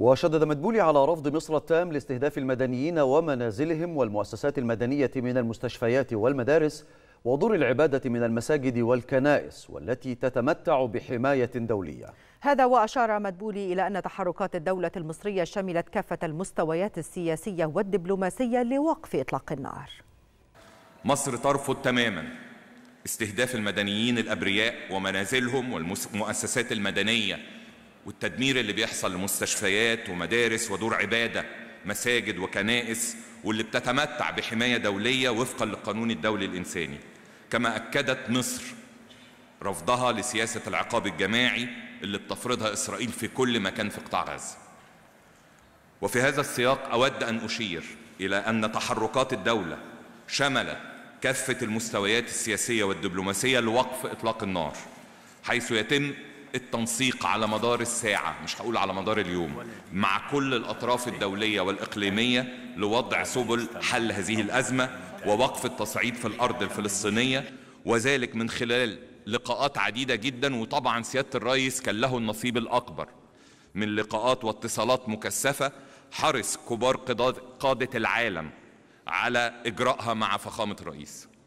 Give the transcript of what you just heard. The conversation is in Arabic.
وشدد مدبولي على رفض مصر التام لاستهداف المدنيين ومنازلهم والمؤسسات المدنية من المستشفيات والمدارس ودور العبادة من المساجد والكنائس والتي تتمتع بحماية دولية هذا وأشار مدبولي إلى أن تحركات الدولة المصرية شملت كافة المستويات السياسية والدبلوماسية لوقف إطلاق النار مصر ترفض تماما استهداف المدنيين الأبرياء ومنازلهم والمؤسسات المدنية والتدمير اللي بيحصل لمستشفيات ومدارس ودور عبادة مساجد وكنائس واللي بتتمتع بحماية دولية وفقا للقانون الدولي الإنساني كما أكدت مصر رفضها لسياسة العقاب الجماعي اللي بتفرضها إسرائيل في كل مكان في قطاع غزة وفي هذا السياق أود أن أشير إلى أن تحركات الدولة شملت كافة المستويات السياسية والدبلوماسية لوقف إطلاق النار حيث يتم التنسيق على مدار الساعة مش هقول على مدار اليوم مع كل الأطراف الدولية والإقليمية لوضع سبل حل هذه الأزمة ووقف التصعيد في الأرض الفلسطينية وذلك من خلال لقاءات عديدة جدا وطبعا سيادة الرئيس كان له النصيب الأكبر من لقاءات واتصالات مكثفة حرص كبار قادة العالم على إجراءها مع فخامة الرئيس